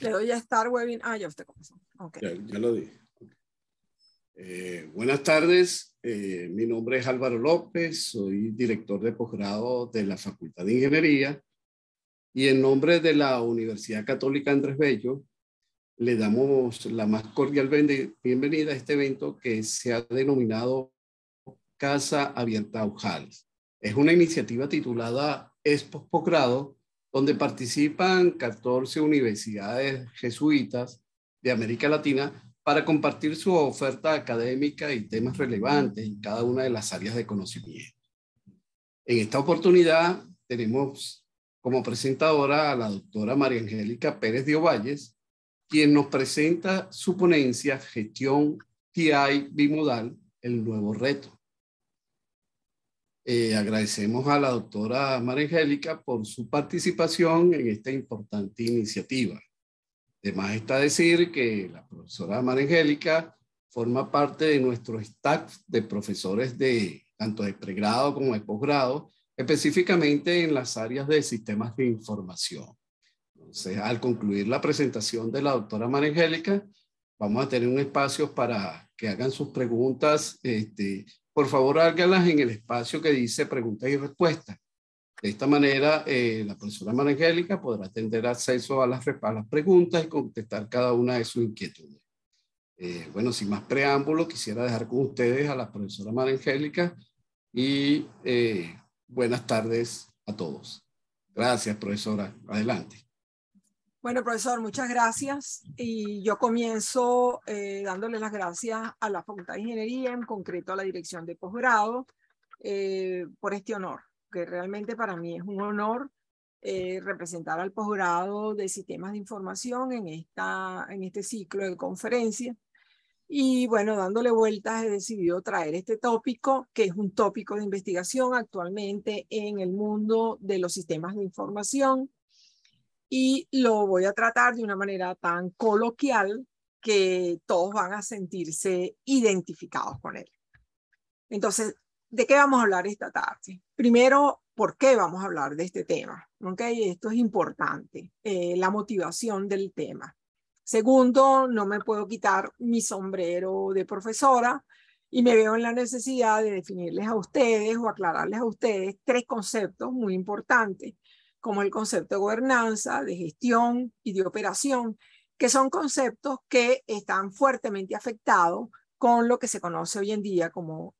Le doy a Star Ah, ya usted comenzó. Ya, lo di. Eh, buenas tardes. Eh, mi nombre es Álvaro López. Soy director de posgrado de la Facultad de Ingeniería. Y en nombre de la Universidad Católica Andrés Bello, le damos la más cordial bienvenida a este evento que se ha denominado Casa Abierta Ujal. Es una iniciativa titulada Es Posgrado donde participan 14 universidades jesuitas de América Latina para compartir su oferta académica y temas relevantes en cada una de las áreas de conocimiento. En esta oportunidad tenemos como presentadora a la doctora María Angélica Pérez de Ovalles, quien nos presenta su ponencia Gestión TI Bimodal, el nuevo reto. Eh, agradecemos a la doctora Marangélica por su participación en esta importante iniciativa. Además está decir que la profesora Marangélica forma parte de nuestro staff de profesores de tanto de pregrado como de posgrado, específicamente en las áreas de sistemas de información. Entonces, al concluir la presentación de la doctora Marangélica, vamos a tener un espacio para que hagan sus preguntas este, por favor háganlas en el espacio que dice preguntas y respuestas. De esta manera, eh, la profesora Marangélica podrá tener acceso a las, preguntas y contestar cada una de sus inquietudes. Eh, bueno, sin más preámbulo, quisiera dejar con ustedes a la profesora Marangélica y eh, buenas tardes a todos. Gracias, profesora. Adelante. Bueno, profesor, muchas gracias. Y yo comienzo eh, dándole las gracias a la Facultad de Ingeniería, en concreto a la Dirección de Posgrado, eh, por este honor, que realmente para mí es un honor eh, representar al posgrado de sistemas de información en, esta, en este ciclo de conferencia. Y bueno, dándole vueltas he decidido traer este tópico, que es un tópico de investigación actualmente en el mundo de los sistemas de información y lo voy a tratar de una manera tan coloquial que todos van a sentirse identificados con él. Entonces, ¿de qué vamos a hablar esta tarde? Primero, ¿por qué vamos a hablar de este tema? ¿Okay? Esto es importante, eh, la motivación del tema. Segundo, no me puedo quitar mi sombrero de profesora y me veo en la necesidad de definirles a ustedes o aclararles a ustedes tres conceptos muy importantes como el concepto de gobernanza, de gestión y de operación, que son conceptos que están fuertemente afectados con lo que se conoce hoy en día como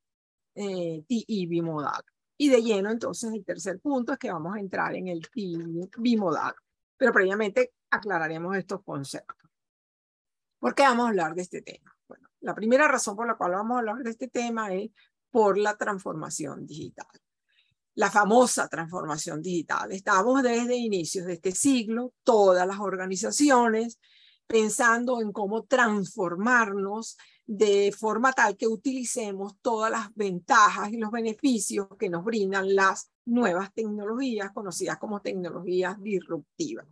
eh, TI e bimodal. Y de lleno, entonces, el tercer punto es que vamos a entrar en el TI e bimodal, pero previamente aclararemos estos conceptos. ¿Por qué vamos a hablar de este tema? Bueno, la primera razón por la cual vamos a hablar de este tema es por la transformación digital la famosa transformación digital. Estamos desde inicios de este siglo, todas las organizaciones, pensando en cómo transformarnos de forma tal que utilicemos todas las ventajas y los beneficios que nos brindan las nuevas tecnologías conocidas como tecnologías disruptivas.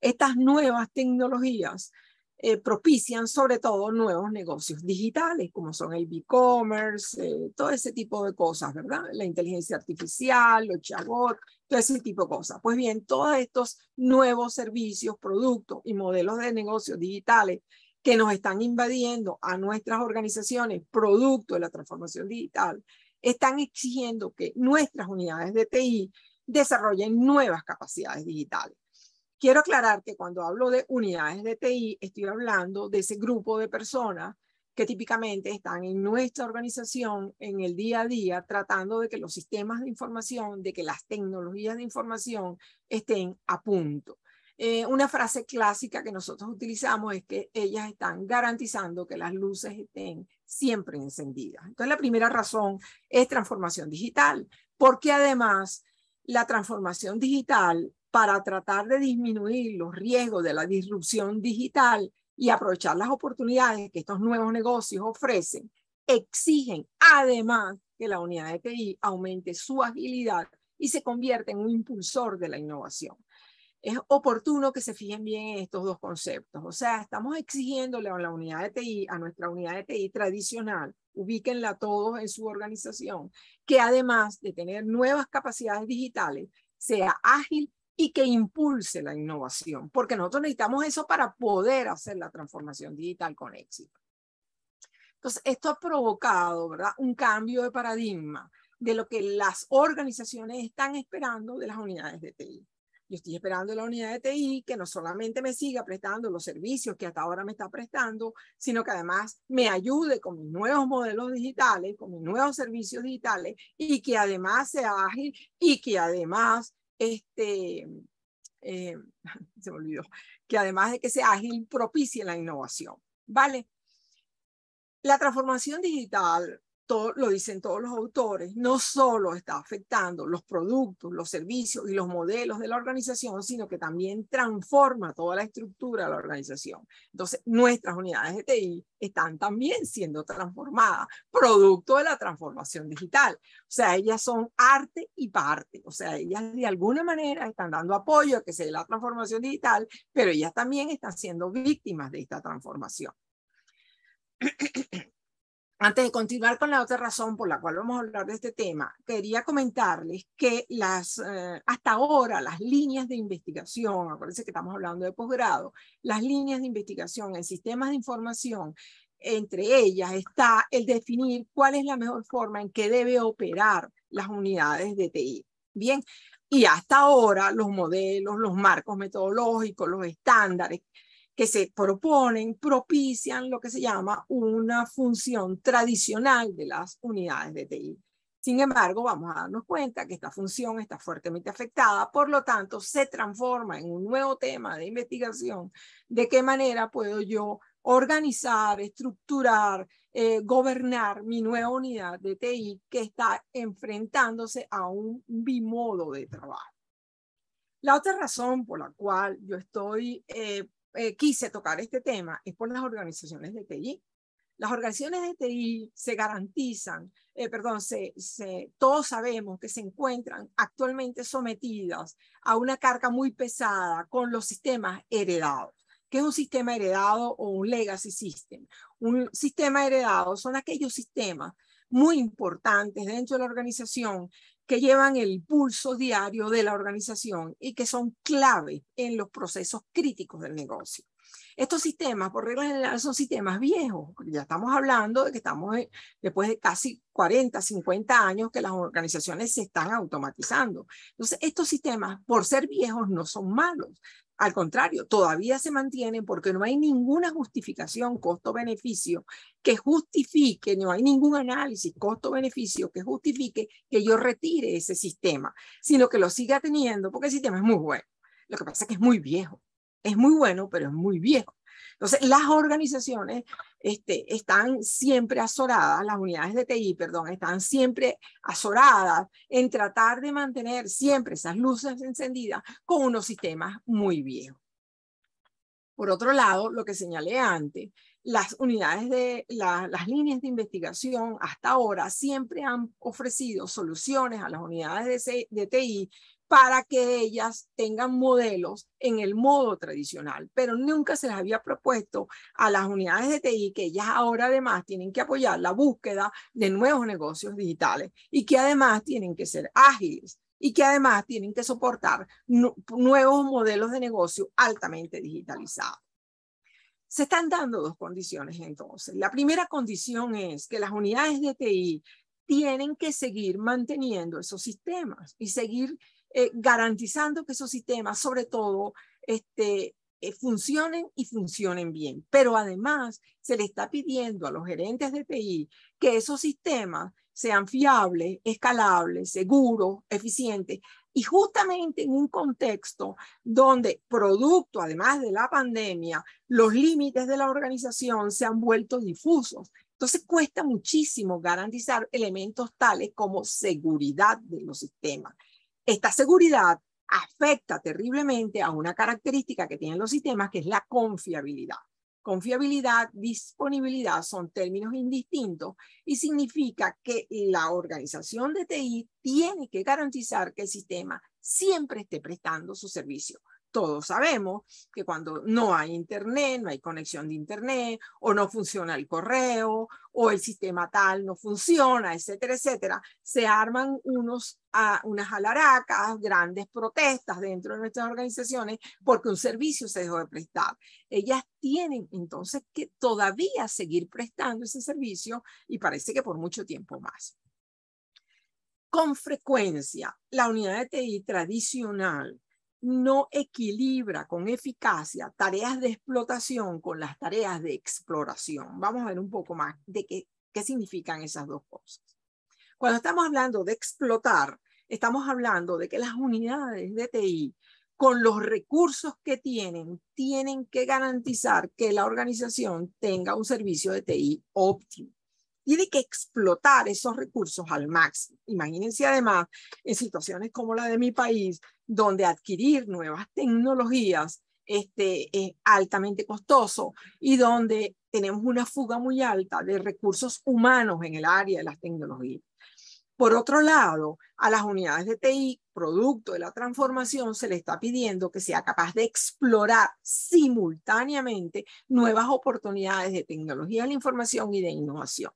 Estas nuevas tecnologías eh, propician sobre todo nuevos negocios digitales, como son el e-commerce, eh, todo ese tipo de cosas, ¿verdad? La inteligencia artificial, los chatbots, todo ese tipo de cosas. Pues bien, todos estos nuevos servicios, productos y modelos de negocios digitales que nos están invadiendo a nuestras organizaciones, producto de la transformación digital, están exigiendo que nuestras unidades de TI desarrollen nuevas capacidades digitales. Quiero aclarar que cuando hablo de unidades de TI, estoy hablando de ese grupo de personas que típicamente están en nuestra organización en el día a día tratando de que los sistemas de información, de que las tecnologías de información estén a punto. Eh, una frase clásica que nosotros utilizamos es que ellas están garantizando que las luces estén siempre encendidas. Entonces, la primera razón es transformación digital, porque además la transformación digital para tratar de disminuir los riesgos de la disrupción digital y aprovechar las oportunidades que estos nuevos negocios ofrecen, exigen además que la unidad de TI aumente su agilidad y se convierta en un impulsor de la innovación. Es oportuno que se fijen bien en estos dos conceptos. O sea, estamos exigiéndole a la unidad de TI, a nuestra unidad de TI tradicional, ubíquenla todos en su organización, que además de tener nuevas capacidades digitales, sea ágil y que impulse la innovación, porque nosotros necesitamos eso para poder hacer la transformación digital con éxito. Entonces, esto ha provocado, ¿verdad? Un cambio de paradigma de lo que las organizaciones están esperando de las unidades de TI. Yo estoy esperando de la unidad de TI que no solamente me siga prestando los servicios que hasta ahora me está prestando, sino que además me ayude con mis nuevos modelos digitales, con mis nuevos servicios digitales y que además sea ágil y que además este, eh, se me olvidó, que además de que sea ágil, propicie la innovación. ¿Vale? La transformación digital lo dicen todos los autores, no solo está afectando los productos, los servicios y los modelos de la organización, sino que también transforma toda la estructura de la organización. Entonces, nuestras unidades de TI están también siendo transformadas, producto de la transformación digital. O sea, ellas son arte y parte. O sea, ellas de alguna manera están dando apoyo a que se dé la transformación digital, pero ellas también están siendo víctimas de esta transformación antes de continuar con la otra razón por la cual vamos a hablar de este tema, quería comentarles que las, eh, hasta ahora las líneas de investigación, acuérdense que estamos hablando de posgrado, las líneas de investigación en sistemas de información, entre ellas está el definir cuál es la mejor forma en que debe operar las unidades de TI. Bien, y hasta ahora los modelos, los marcos metodológicos, los estándares que se proponen, propician lo que se llama una función tradicional de las unidades de TI. Sin embargo, vamos a darnos cuenta que esta función está fuertemente afectada, por lo tanto, se transforma en un nuevo tema de investigación. ¿De qué manera puedo yo organizar, estructurar, eh, gobernar mi nueva unidad de TI que está enfrentándose a un bimodo de trabajo? La otra razón por la cual yo estoy eh, eh, quise tocar este tema es por las organizaciones de TI. Las organizaciones de TI se garantizan, eh, perdón, se, se, todos sabemos que se encuentran actualmente sometidas a una carga muy pesada con los sistemas heredados. ¿Qué es un sistema heredado o un legacy system? Un sistema heredado son aquellos sistemas muy importantes dentro de la organización que llevan el pulso diario de la organización y que son clave en los procesos críticos del negocio. Estos sistemas, por regla general, son sistemas viejos. Ya estamos hablando de que estamos después de casi 40, 50 años que las organizaciones se están automatizando. Entonces, estos sistemas, por ser viejos, no son malos, al contrario, todavía se mantienen porque no hay ninguna justificación costo-beneficio que justifique, no hay ningún análisis costo-beneficio que justifique que yo retire ese sistema, sino que lo siga teniendo porque el sistema es muy bueno. Lo que pasa es que es muy viejo. Es muy bueno, pero es muy viejo. Entonces, las organizaciones este, están siempre azoradas, las unidades de TI, perdón, están siempre azoradas en tratar de mantener siempre esas luces encendidas con unos sistemas muy viejos. Por otro lado, lo que señalé antes, las unidades de las líneas de investigación hasta ahora siempre han ofrecido soluciones a las unidades de, de TI para que ellas tengan modelos en el modo tradicional, pero nunca se les había propuesto a las unidades de TI que ellas ahora además tienen que apoyar la búsqueda de nuevos negocios digitales y que además tienen que ser ágiles y que además tienen que soportar nuevos modelos de negocio altamente digitalizados. Se están dando dos condiciones entonces. La primera condición es que las unidades de TI tienen que seguir manteniendo esos sistemas y seguir eh, garantizando que esos sistemas, sobre todo, este, eh, funcionen y funcionen bien. Pero además se le está pidiendo a los gerentes de TI que esos sistemas sean fiables, escalables, seguros, eficientes. Y justamente en un contexto donde, producto además de la pandemia, los límites de la organización se han vuelto difusos. Entonces cuesta muchísimo garantizar elementos tales como seguridad de los sistemas, esta seguridad afecta terriblemente a una característica que tienen los sistemas, que es la confiabilidad. Confiabilidad, disponibilidad son términos indistintos y significa que la organización de TI tiene que garantizar que el sistema siempre esté prestando su servicio todos sabemos que cuando no hay internet, no hay conexión de internet, o no funciona el correo, o el sistema tal no funciona, etcétera, etcétera, se arman unos, ah, unas alaracas, grandes protestas dentro de nuestras organizaciones porque un servicio se dejó de prestar. Ellas tienen entonces que todavía seguir prestando ese servicio y parece que por mucho tiempo más. Con frecuencia, la unidad de TI tradicional no equilibra con eficacia tareas de explotación con las tareas de exploración. Vamos a ver un poco más de qué, significan esas dos cosas. Cuando estamos hablando de explotar, estamos hablando de que las unidades de TI, con los recursos que tienen, tienen que garantizar que la organización tenga un servicio de TI óptimo y que explotar esos recursos al máximo. Imagínense además en situaciones como la de mi país, donde adquirir nuevas tecnologías este, es altamente costoso y donde tenemos una fuga muy alta de recursos humanos en el área de las tecnologías. Por otro lado, a las unidades de TI, producto de la transformación, se le está pidiendo que sea capaz de explorar simultáneamente nuevas oportunidades de tecnología de la información y de innovación.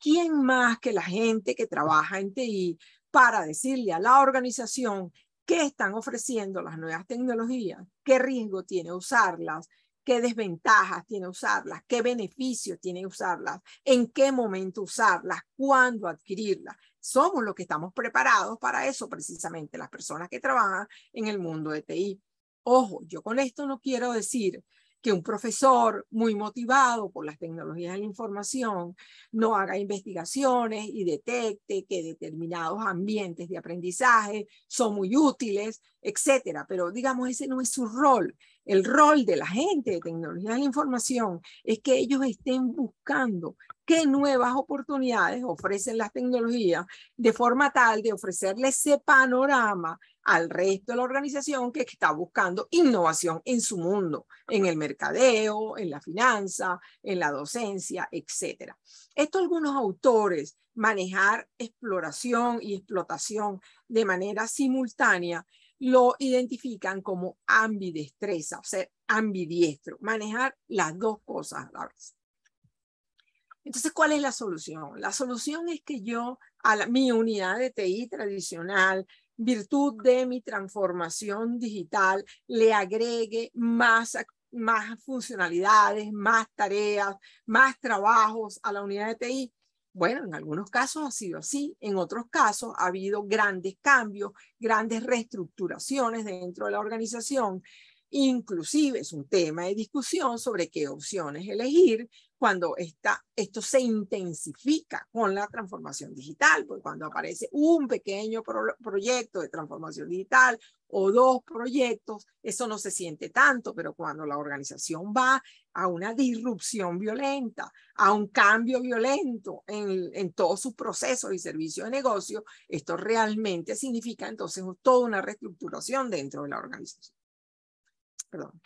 ¿Quién más que la gente que trabaja en TI para decirle a la organización qué están ofreciendo las nuevas tecnologías, qué riesgo tiene usarlas, qué desventajas tiene usarlas, qué beneficios tiene usarlas, en qué momento usarlas, cuándo adquirirlas somos los que estamos preparados para eso, precisamente las personas que trabajan en el mundo de TI. Ojo, yo con esto no quiero decir que un profesor muy motivado por las tecnologías de la información no haga investigaciones y detecte que determinados ambientes de aprendizaje son muy útiles, etcétera. Pero digamos, ese no es su rol el rol de la gente de tecnología de la información es que ellos estén buscando qué nuevas oportunidades ofrecen las tecnologías de forma tal de ofrecerle ese panorama al resto de la organización que está buscando innovación en su mundo, en el mercadeo, en la finanza, en la docencia, etc. Esto algunos autores, manejar exploración y explotación de manera simultánea, lo identifican como ambidestreza, o sea, ambidiestro, manejar las dos cosas a la vez. Entonces, ¿cuál es la solución? La solución es que yo, a mi unidad de TI tradicional, virtud de mi transformación digital, le agregue más, más funcionalidades, más tareas, más trabajos a la unidad de TI bueno, en algunos casos ha sido así, en otros casos ha habido grandes cambios, grandes reestructuraciones dentro de la organización. Inclusive es un tema de discusión sobre qué opciones elegir cuando esto se intensifica con la transformación digital, porque cuando aparece un pequeño proyecto de transformación digital o dos proyectos, eso no se siente tanto, pero cuando la organización va a una disrupción violenta, a un cambio violento en, en todos sus procesos y servicios de negocio, esto realmente significa entonces toda una reestructuración dentro de la organización. Perdón.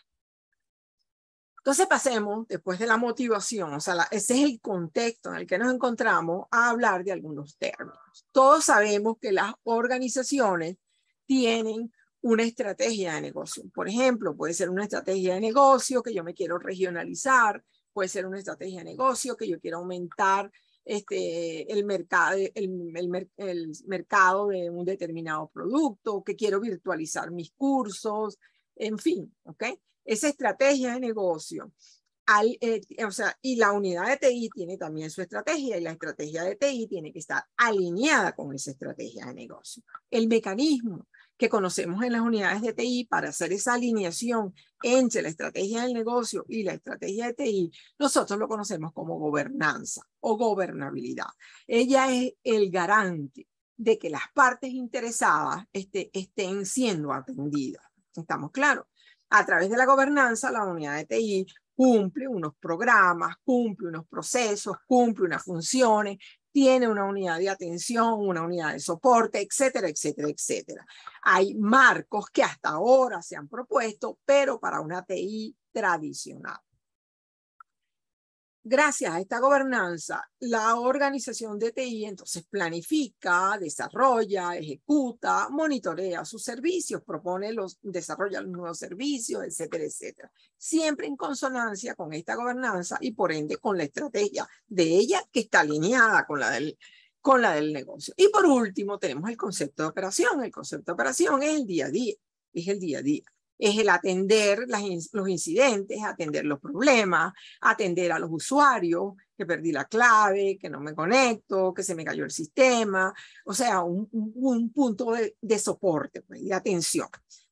Entonces pasemos, después de la motivación, o sea, ese es el contexto en el que nos encontramos, a hablar de algunos términos. Todos sabemos que las organizaciones tienen una estrategia de negocio. Por ejemplo, puede ser una estrategia de negocio que yo me quiero regionalizar, puede ser una estrategia de negocio que yo quiero aumentar este, el, mercado, el, el, mercado de un determinado producto, que quiero virtualizar mis cursos, en fin, ¿ok? Esa estrategia de negocio. Al, eh, o sea, y la unidad de TI tiene también su estrategia y la estrategia de TI tiene que estar alineada con esa estrategia de negocio. El mecanismo, que conocemos en las unidades de TI para hacer esa alineación entre la estrategia del negocio y la estrategia de TI, nosotros lo conocemos como gobernanza o gobernabilidad. Ella es el garante de que las partes interesadas este, estén siendo atendidas. ¿Estamos claros? A través de la gobernanza, la unidad de TI cumple unos programas, cumple unos procesos, cumple unas funciones, tiene una unidad de atención, una unidad de soporte, etcétera, etcétera, etcétera. Hay marcos que hasta ahora se han propuesto, pero para una TI tradicional gracias a esta gobernanza, la organización de TI entonces planifica, desarrolla, ejecuta, monitorea sus servicios, propone los, desarrolla los nuevos servicios, etcétera, etcétera. Siempre en consonancia con esta gobernanza y por ende con la estrategia de ella que está alineada con la del, con la del negocio. Y por último, tenemos el concepto de operación. El concepto de operación es el día a día, es el día a día es el atender los incidentes, atender los problemas, atender a los usuarios, que perdí la clave, que no me conecto, que se me cayó el sistema, o sea, un, punto de, soporte pues, y de atención,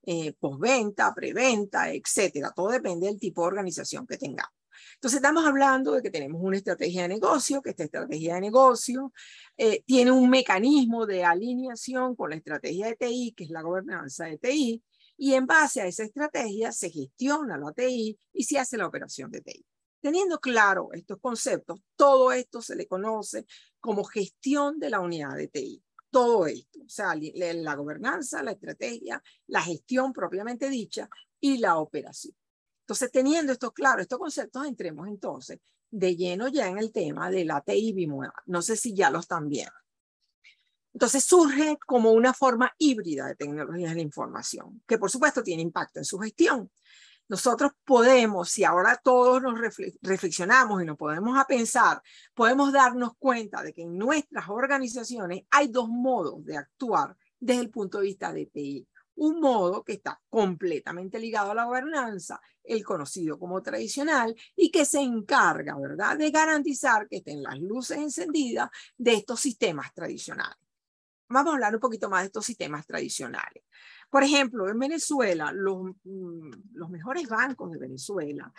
eh, postventa, preventa, etcétera. Todo depende del tipo de organización que tengamos. Entonces estamos hablando de que tenemos una estrategia de negocio, que esta estrategia de negocio eh, tiene un mecanismo de alineación con la estrategia de TI, que es la gobernanza de TI, y en base a esa estrategia se gestiona la TI y se hace la operación de TI. Teniendo claro estos conceptos, todo esto se le conoce como gestión de la unidad de TI. Todo esto, o sea, la gobernanza, la estrategia, la gestión propiamente dicha y la operación. Entonces, teniendo esto claro, estos conceptos, entremos entonces de lleno ya en el tema de la TI bimodal. No sé si ya los están viendo. Entonces surge como una forma híbrida de tecnologías de la información, que por supuesto tiene impacto en su gestión. Nosotros podemos, si ahora todos nos reflexionamos y nos podemos a pensar, podemos darnos cuenta de que en nuestras organizaciones hay dos modos de actuar desde el punto de vista de TI. Un modo que está completamente ligado a la gobernanza, el conocido como tradicional, y que se encarga, ¿verdad?, de garantizar que estén las luces encendidas de estos sistemas tradicionales vamos a hablar un poquito más de estos sistemas tradicionales. Por ejemplo, en Venezuela, los, mm, los mejores bancos de Venezuela,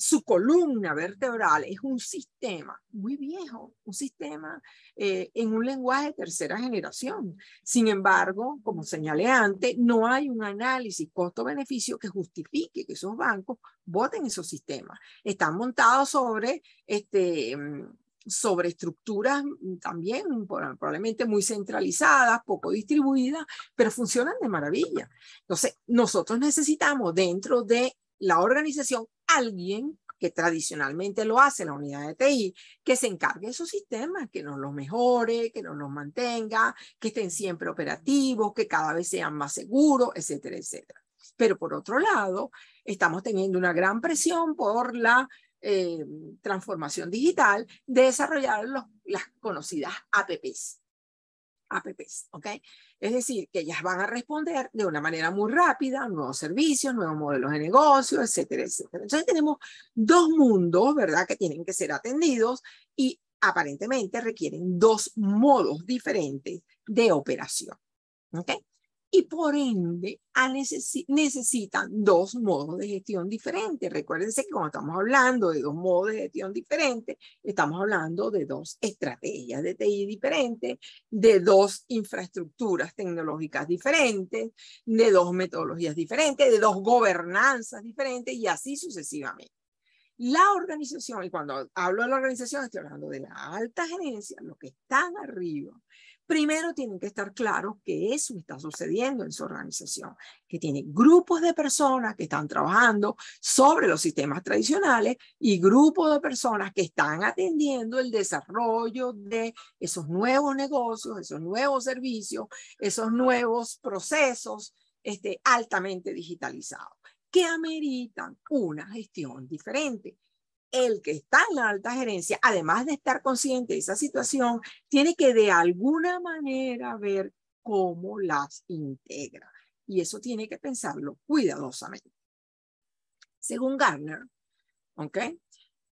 su columna vertebral es un sistema muy viejo, un sistema eh, en un lenguaje de tercera generación. Sin embargo, como señalé antes, no hay un análisis costo-beneficio que justifique que esos bancos voten esos sistemas. Están montados sobre este, mm, sobre estructuras mm, también probablemente muy centralizadas, poco distribuidas, pero funcionan de maravilla. Entonces, nosotros necesitamos dentro de la organización alguien que tradicionalmente lo hace la unidad de TI, que se encargue de esos sistemas, que nos los mejore, que nos los mantenga, que estén siempre operativos, que cada vez sean más seguros, etcétera, etcétera. Pero por otro lado, estamos teniendo una gran presión por la eh, transformación digital, desarrollar las conocidas APPs. APPs, ¿ok? Es decir, que ellas van a responder de una manera muy rápida, nuevos servicios, nuevos modelos de negocio, etcétera, etcétera. Entonces tenemos dos mundos, ¿verdad?, que tienen que ser atendidos y aparentemente requieren dos modos diferentes de operación, ¿ok? y por ende necesitan dos modos de gestión diferentes. Recuérdense que cuando estamos hablando de dos modos de gestión diferentes, estamos hablando de dos estrategias de TI diferentes, de dos infraestructuras tecnológicas diferentes, de dos metodologías diferentes, de dos gobernanzas diferentes y así sucesivamente. La organización, y cuando hablo de la organización estoy hablando de la alta gerencia, lo que están arriba, primero tienen que estar claros que eso está sucediendo en su organización, que tiene grupos de personas que están trabajando sobre los sistemas tradicionales y grupos de personas que están atendiendo el desarrollo de esos nuevos negocios, esos nuevos servicios, esos nuevos procesos este, altamente digitalizados, que ameritan una gestión diferente el que está en la alta gerencia, además de estar consciente de esa situación, tiene que de alguna manera ver cómo las integra. Y eso tiene que pensarlo cuidadosamente. Según Gardner, ¿ok?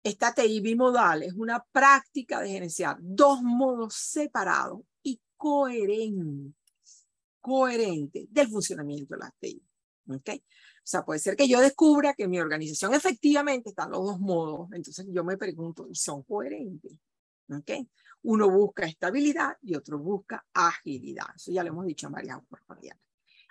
Esta TI bimodal es una práctica de gerenciar dos modos separados y coherentes, coherentes del funcionamiento de la TI. ¿Ok? O sea, puede ser que yo descubra que mi organización efectivamente está en los dos modos. Entonces yo me pregunto, ¿son coherentes? ¿Okay? Uno busca estabilidad y otro busca agilidad. Eso ya lo hemos dicho en varias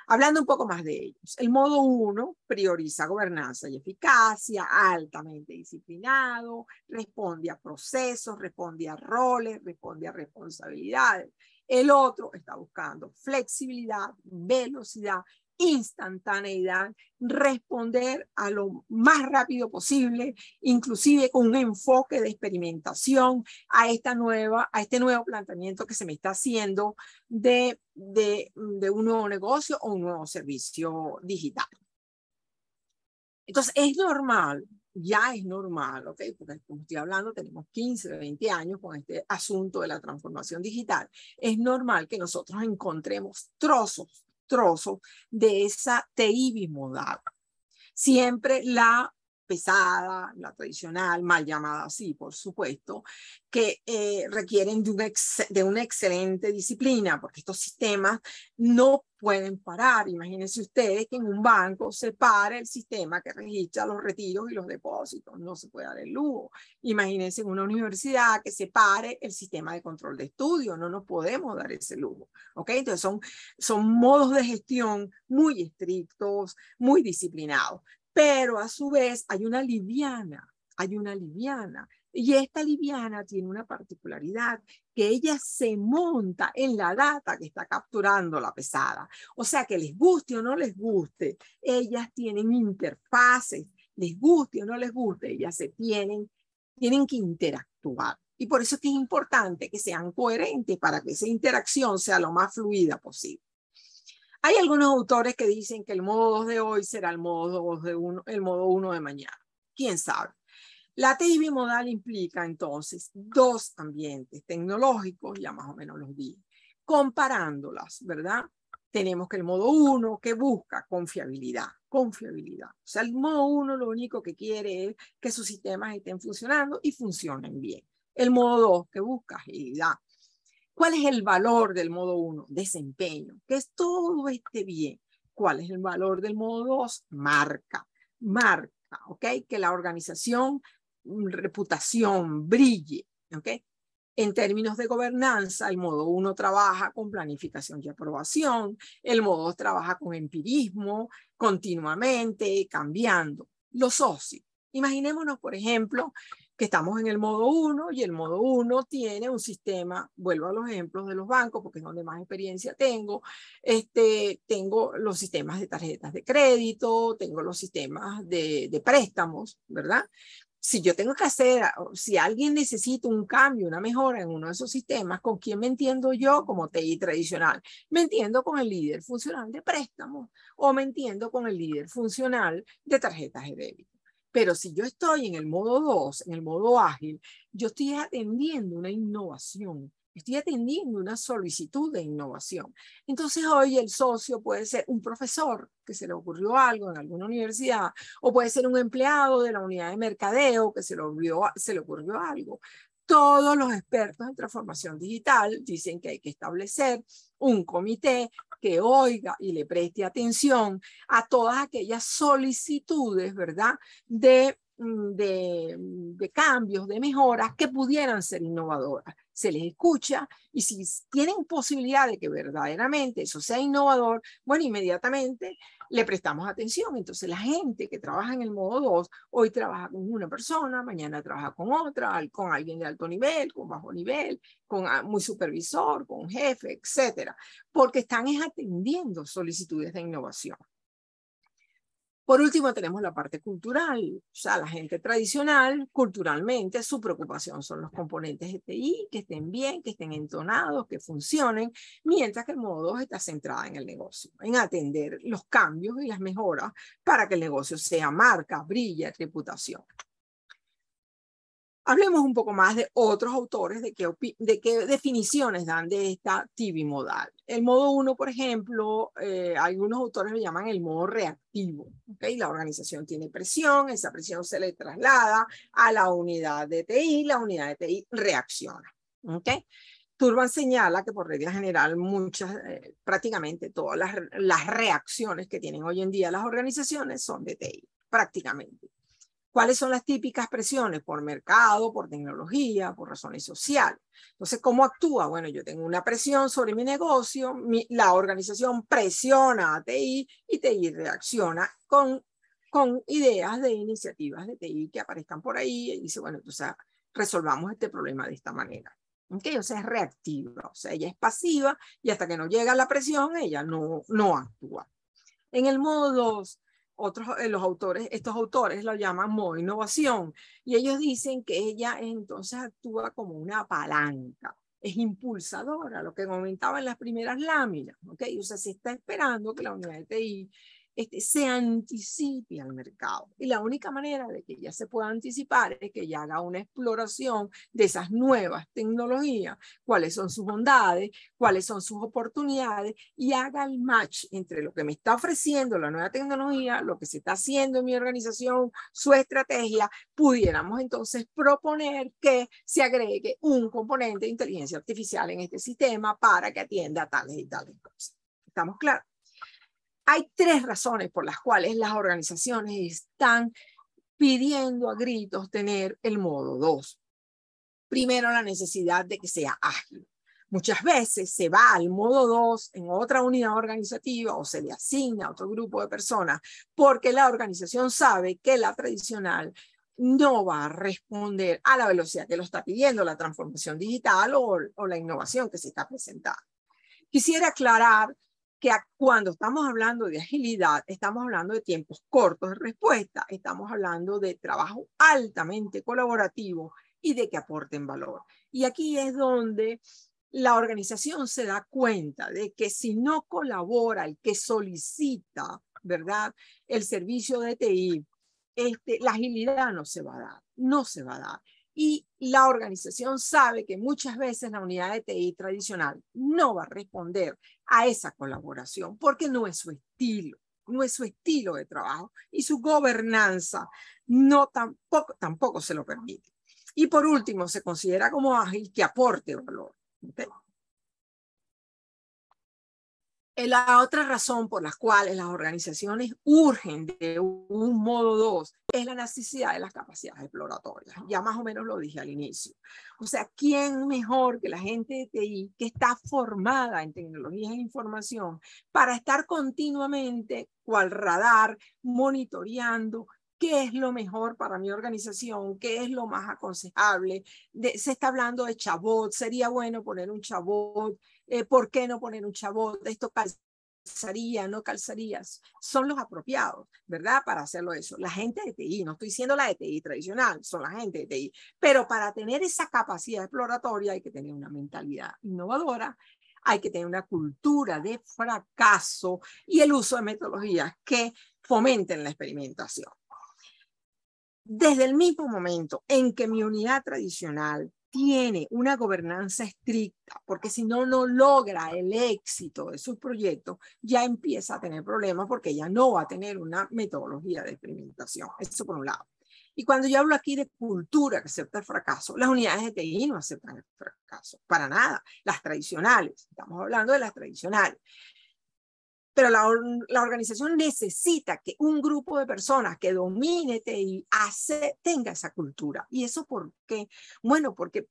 Hablando un poco más de ellos, el modo uno prioriza gobernanza y eficacia, altamente disciplinado, responde a procesos, responde a roles, responde a responsabilidades. El otro está buscando flexibilidad, velocidad instantaneidad, responder a lo más rápido posible, inclusive con un enfoque de experimentación a, esta nueva, a este nuevo planteamiento que se me está haciendo de, de, un nuevo negocio o un nuevo servicio digital. Entonces, es normal, ya es normal, ¿ok? Porque como estoy hablando, tenemos 15, 20 años con este asunto de la transformación digital. Es normal que nosotros encontremos trozos de esa teibi modal. Siempre la pesada, la tradicional, mal llamada así, por supuesto, que eh, requieren de, un de una excelente disciplina, porque estos sistemas no pueden parar. Imagínense ustedes que en un banco se pare el sistema que registra los retiros y los depósitos. No se puede dar el lujo. Imagínense en una universidad que se pare el sistema de control de estudio. No nos podemos dar ese lujo. ¿Ok? Entonces son, son modos de gestión muy estrictos, muy disciplinados. Pero a su vez hay una liviana, hay una liviana y esta liviana tiene una particularidad, que ella se monta en la data que está capturando la pesada. O sea, que les guste o no les guste, ellas tienen interfaces, les guste o no les guste, ellas se tienen, tienen que interactuar. Y por eso es que es importante que sean coherentes para que esa interacción sea lo más fluida posible. Hay algunos autores que dicen que el modo 2 de hoy será el modo el modo 1 de mañana. ¿Quién sabe? La TV modal implica entonces dos ambientes tecnológicos, ya más o menos los dije. Comparándolas, ¿verdad? Tenemos que el modo uno que busca confiabilidad, confiabilidad. O sea, el modo 1 lo único que quiere es que sus sistemas estén funcionando y funcionen bien. El modo 2 que busca agilidad. ¿Cuál es el valor del modo 1? Desempeño, que es todo esté bien. ¿Cuál es el valor del modo 2? Marca, marca, ¿ok? Que la organización Mm, reputación, brille, ¿ok? En términos de gobernanza, el modo 1 trabaja con planificación y aprobación, el modo 2 trabaja con empirismo, continuamente, cambiando. Los socios. Imaginémonos, por ejemplo, que estamos en el modo 1 y el modo 1 tiene un sistema, vuelvo a los ejemplos de los bancos porque es donde más experiencia tengo, este, tengo los sistemas de tarjetas de crédito, tengo los sistemas de, de préstamos, ¿verdad? si yo tengo que hacer, ah, si alguien necesita un cambio, una mejora en uno de esos sistemas, ¿con quién me entiendo yo como TI tradicional? Me entiendo con el líder funcional de préstamos o me entiendo con el líder funcional de tarjetas de débito. Pero si yo estoy en el modo 2, en el modo ágil, yo estoy atendiendo una innovación Estoy atendiendo una solicitud de innovación. Entonces hoy el socio puede ser un profesor que se le ocurrió algo en alguna universidad o puede ser un empleado de la unidad de mercadeo que se le, ocurrió, algo. Todos los expertos en transformación digital dicen que hay que establecer un comité que oiga y le preste atención a todas aquellas solicitudes, ¿verdad? de, mm, cambios, de mejoras que pudieran ser innovadoras se les escucha y si tienen posibilidad de que verdaderamente eso sea innovador, bueno, inmediatamente le prestamos atención. Entonces la gente que trabaja en el modo 2 hoy trabaja con una persona, mañana trabaja con otra, con alguien de alto nivel, con bajo nivel, con ah, muy supervisor, con jefe, etcétera, porque están atendiendo solicitudes de innovación. Por último, tenemos la parte cultural. O sea, la gente tradicional, culturalmente, su preocupación son los componentes TI que estén bien, que estén entonados, que funcionen, mientras que el modo 2 está centrada en el negocio, en atender los cambios y las mejoras para que el negocio sea marca, brilla, reputación. Hablemos un poco más de otros autores, de qué, definiciones dan de esta modal. El modo 1, por ejemplo, eh, algunos autores lo llaman el modo reactivo. La organización tiene presión, esa presión se le traslada a la unidad de TI, la unidad de TI reacciona. Turban señala que por regla general muchas, eh, prácticamente todas las reacciones que tienen hoy en día las organizaciones son de TI, prácticamente. ¿Cuáles son las típicas presiones? Por mercado, por tecnología, por razones sociales. Entonces, ¿cómo actúa? Bueno, yo tengo una presión sobre mi negocio, la organización presiona a TI y TI reacciona con, con ideas de iniciativas de TI que aparezcan por ahí y dice, bueno, entonces resolvamos este problema de esta manera. ¿Okay? O sea, es reactiva, o sea, ella es pasiva y hasta que no llega la presión, ella no, no actúa. En el modo 2, otros eh, los autores, estos autores lo llaman modo innovación y ellos dicen que ella entonces actúa como una palanca, es impulsadora, lo que comentaba en las primeras láminas, ¿ok? O sea, se está esperando que la unidad de TI se anticipe al mercado. Y la única manera de que ella se pueda anticipar es que ella haga una exploración de esas nuevas tecnologías, cuáles son sus bondades, cuáles son sus oportunidades y haga el match entre lo que me está ofreciendo la nueva tecnología, lo que se está haciendo en mi organización, su estrategia. Pudiéramos entonces proponer que se agregue un componente de inteligencia artificial en este sistema para que atienda tales y tales cosas. ¿Estamos claros? Hay tres razones por las cuales las organizaciones están pidiendo a gritos tener el modo 2. Primero, la necesidad de que sea ágil. Muchas veces se va al modo 2 en otra unidad organizativa o se le asigna a otro grupo de personas porque la organización sabe que la tradicional no va a responder a la velocidad que lo está pidiendo la transformación digital o, o la innovación que se está presentando. Quisiera aclarar que cuando estamos hablando de agilidad, estamos hablando de tiempos cortos de respuesta, estamos hablando de trabajo altamente colaborativo y de que aporten valor. Y aquí es donde la organización se da cuenta de que si no colabora el que solicita, ¿verdad? El servicio de TI, este, la agilidad no se va a dar, no se va a dar. Y la organización sabe que muchas veces la unidad de TI tradicional no va a responder a esa colaboración, porque no es su estilo, no es su estilo de trabajo y su gobernanza no tampoco, tampoco se lo permite. Y por último, se considera como ágil que aporte valor. La otra razón por la cual las organizaciones urgen de un modo dos es la necesidad de las capacidades exploratorias. Ya más o menos lo dije al inicio. O sea, ¿quién mejor que la gente de TI que está formada en tecnologías e información para estar continuamente, cual radar, monitoreando qué es lo mejor para mi organización, qué es lo más aconsejable. se está hablando de chabot, sería bueno poner un chabot eh, ¿por qué no poner un chabot? Esto calzaría, no calzarías, son los apropiados, ¿verdad? Para hacerlo eso. La gente de TI, no estoy diciendo la de TI tradicional, son la gente de TI, pero para tener esa capacidad exploratoria hay que tener una mentalidad innovadora, hay que tener una cultura de fracaso y el uso de metodologías que fomenten la experimentación. Desde el mismo momento en que mi unidad tradicional tiene una gobernanza estricta, porque si no, no logra el éxito de sus proyectos, ya empieza a tener problemas porque ella no va a tener una metodología de experimentación. Eso por un lado. Y cuando yo hablo aquí de cultura que acepta el fracaso, las unidades de TI no aceptan el fracaso, para nada. Las tradicionales, estamos hablando de las tradicionales pero la, organización necesita que un grupo de personas que domine y hace, tenga esa cultura. ¿Y eso por qué? Bueno, porque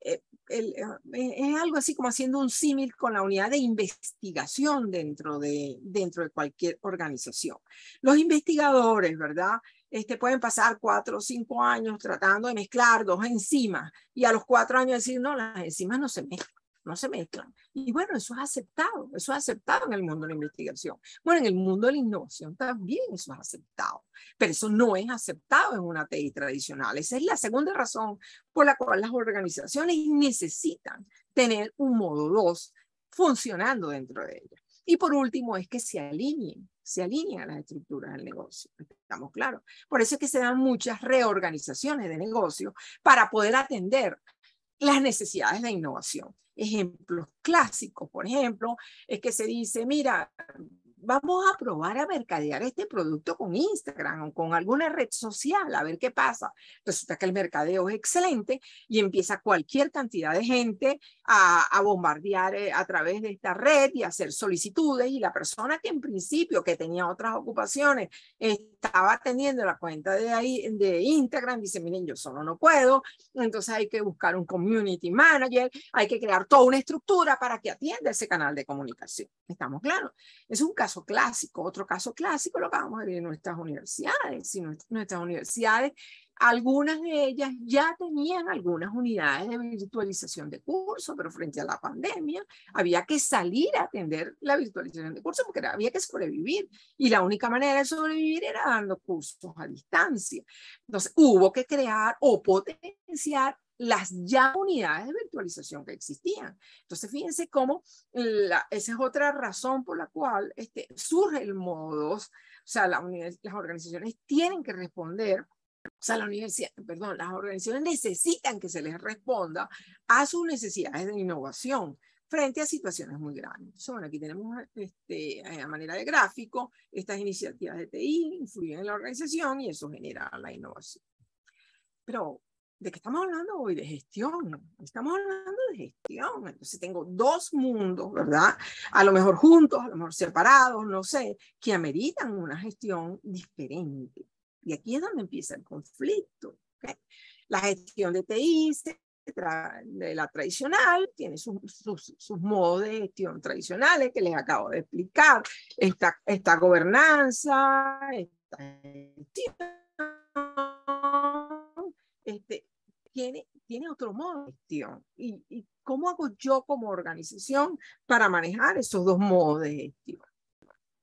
eh, eh, es algo así como haciendo un símil con la unidad de investigación dentro de, dentro de cualquier organización. Los investigadores, ¿verdad? Este, pueden pasar cuatro o cinco años tratando de mezclar dos enzimas y a los cuatro años decir, no, las enzimas no se mezclan no se mezclan. Y bueno, eso es aceptado, eso es aceptado en el mundo de la investigación. Bueno, en el mundo de la innovación también eso es aceptado, pero eso no es aceptado en una TI tradicional. Esa es la segunda razón por la cual las organizaciones necesitan tener un modo 2 funcionando dentro de ellas. Y por último, es que se alineen, se alineen a las estructuras del negocio. Estamos claros. Por eso es que se dan muchas reorganizaciones de negocio para poder atender las necesidades de innovación. Ejemplos clásicos, por ejemplo, es que se dice, mira, vamos a probar a mercadear este producto con Instagram o con alguna red social, a ver qué pasa. Resulta que el mercadeo es excelente y empieza cualquier cantidad de gente a, a, bombardear eh, a través de esta red y hacer solicitudes y la persona que en principio que tenía otras ocupaciones estaba teniendo la cuenta de, ahí, de Instagram, dice, miren, yo solo no puedo, entonces hay que buscar un community manager, hay que crear toda una estructura para que atienda ese canal de comunicación. ¿Estamos claros? Es un caso clásico. Otro caso clásico lo que vamos a ver en nuestras universidades. Si nuestras universidades algunas de ellas ya tenían algunas unidades de virtualización de curso, pero frente a la pandemia había que salir a atender la virtualización de curso porque había que sobrevivir y la única manera de sobrevivir era dando cursos a distancia. Entonces hubo que crear o potenciar las ya unidades de virtualización que existían. Entonces, fíjense cómo la, esa es otra razón por la cual este, surge el modos O sea, las organizaciones tienen que responder o sea, perdón, las organizaciones necesitan que se les responda a sus necesidades de innovación frente a situaciones muy grandes. bueno, aquí tenemos este, eh, a manera de gráfico, estas iniciativas de TI influyen en la organización y eso genera la innovación. Pero, ¿de qué estamos hablando hoy? De gestión. Estamos hablando de gestión. Entonces, tengo dos mundos, ¿verdad? A lo mejor juntos, a lo mejor separados, no sé, que ameritan una gestión diferente. Y aquí es donde empieza el conflicto. La gestión de TI, de la tradicional, tiene sus, sus, modos de gestión tradicionales que les acabo de explicar, esta, esta gobernanza, esta gestión, este, tiene, tiene otro modo de gestión. ¿Y cómo hago yo como organización para manejar esos dos modos de gestión?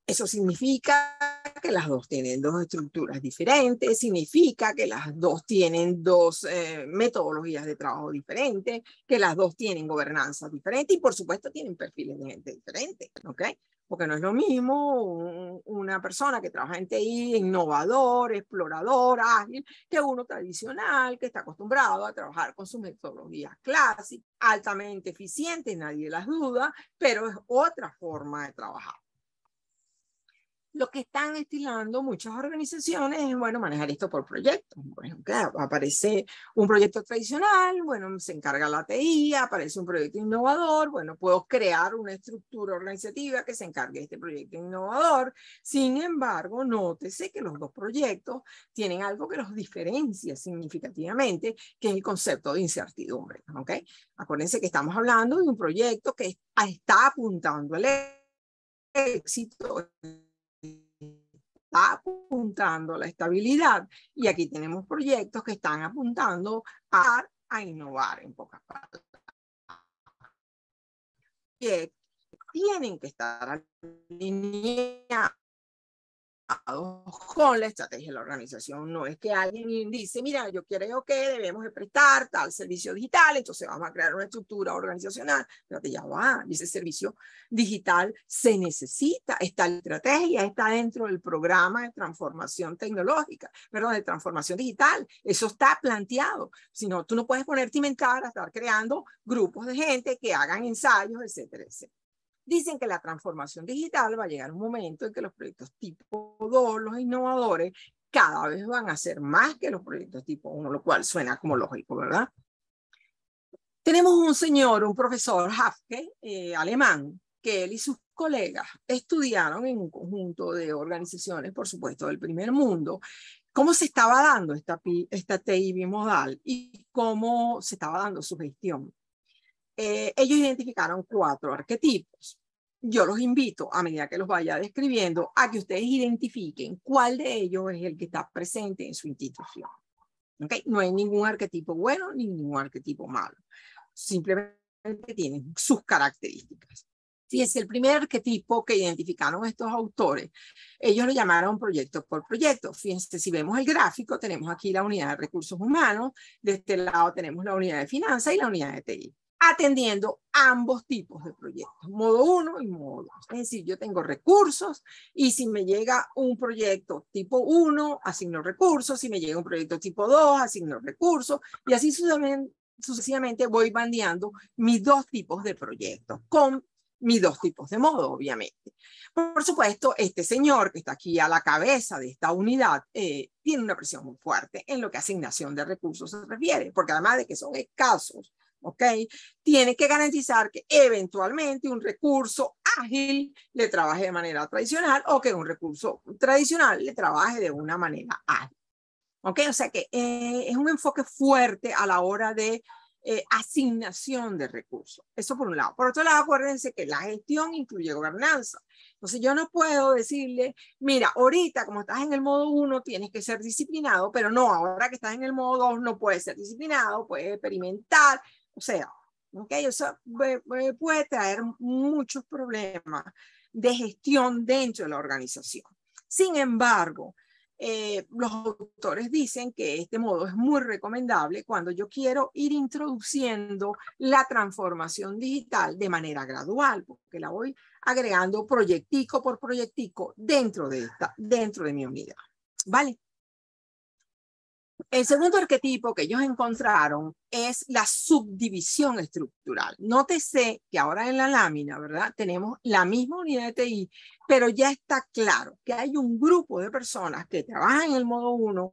Eso significa que las dos tienen dos estructuras diferentes, significa que las dos tienen dos eh, metodologías de trabajo diferentes, que las dos tienen gobernanza diferente y por supuesto tienen perfiles de gente diferente, ¿ok? Porque no es lo mismo una persona que trabaja en TI, innovador, explorador, ágil, que uno tradicional, que está acostumbrado a trabajar con sus metodologías clásicas, altamente eficientes, nadie las duda, pero es otra forma de trabajar lo que están estilando muchas organizaciones es, bueno, manejar esto por proyectos. Bueno, aparece un proyecto tradicional, bueno, se encarga la TI, aparece un proyecto innovador, bueno, puedo crear una estructura organizativa que se encargue de este proyecto innovador. Sin embargo, nótese que los dos proyectos tienen algo que los diferencia significativamente, que es el concepto de incertidumbre, ¿ok? Acuérdense que estamos hablando de un proyecto que está apuntando al éxito apuntando a la estabilidad y aquí tenemos proyectos que están apuntando a, innovar, en pocas palabras. Que tienen que estar alineados con la estrategia de la organización. No es que alguien dice, mira, yo quiero que debemos de prestar tal servicio digital, entonces vamos a crear una estructura organizacional. Pero ya va, ese servicio digital se necesita, esta estrategia está dentro del programa de transformación tecnológica, perdón, de transformación digital. Eso está planteado. Si no, tú no puedes ponerte a inventar, a estar creando grupos de gente que hagan ensayos, etcétera, etcétera. Dicen que la transformación digital va a llegar un momento en que los proyectos tipo 2, los innovadores, cada vez van a ser más que los proyectos tipo 1, lo cual suena como lógico, ¿verdad? Tenemos un señor, un profesor Hafke, eh, alemán, que él y sus colegas estudiaron en un conjunto de organizaciones, por supuesto, del primer mundo, cómo se estaba dando esta, esta TI bimodal y cómo se estaba dando su gestión. Eh, ellos identificaron cuatro arquetipos. Yo los invito, a medida que los vaya describiendo, a que ustedes identifiquen cuál de ellos es el que está presente en su institución. ¿Okay? No hay ningún arquetipo bueno ni ningún arquetipo malo. Simplemente tienen sus características. Fíjense, el primer arquetipo que identificaron estos autores, ellos lo llamaron proyecto por proyecto. Fíjense, si vemos el gráfico, tenemos aquí la unidad de recursos humanos, de este lado tenemos la unidad de finanzas y la unidad de TI atendiendo ambos tipos de proyectos, modo uno y modo 2. Es decir, yo tengo recursos y si me llega un proyecto tipo 1, asigno recursos, si me llega un proyecto tipo 2, asigno recursos y así sucesivamente voy bandeando mis dos tipos de proyectos con mis dos tipos de modo, obviamente. Por supuesto, este señor que está aquí a la cabeza de esta unidad eh, tiene una presión muy fuerte en lo que asignación de recursos se refiere, porque además de que son escasos, ¿ok? Tiene que garantizar que eventualmente un recurso ágil le trabaje de manera tradicional o que un recurso tradicional le trabaje de una manera ágil. ¿Ok? O sea que eh, es un enfoque fuerte a la hora de eh, asignación de recursos. Eso por un lado. Por otro lado, acuérdense que la gestión incluye gobernanza. Entonces yo no puedo decirle, mira, ahorita como estás en el modo 1 tienes que ser disciplinado, pero no, ahora que estás en el modo 2 no puedes ser disciplinado, puedes experimentar, o sea, ¿okay? eso puede traer muchos problemas de gestión dentro de la organización. Sin embargo, eh, los autores dicen que este modo es muy recomendable cuando yo quiero ir introduciendo la transformación digital de manera gradual, porque la voy agregando proyectico por proyectico dentro de, esta, dentro de mi unidad. ¿Vale? El segundo arquetipo que ellos encontraron es la subdivisión estructural. Nótese que ahora en la lámina, ¿verdad? Tenemos la misma unidad de TI, pero ya está claro que hay un grupo de personas que trabajan en el modo 1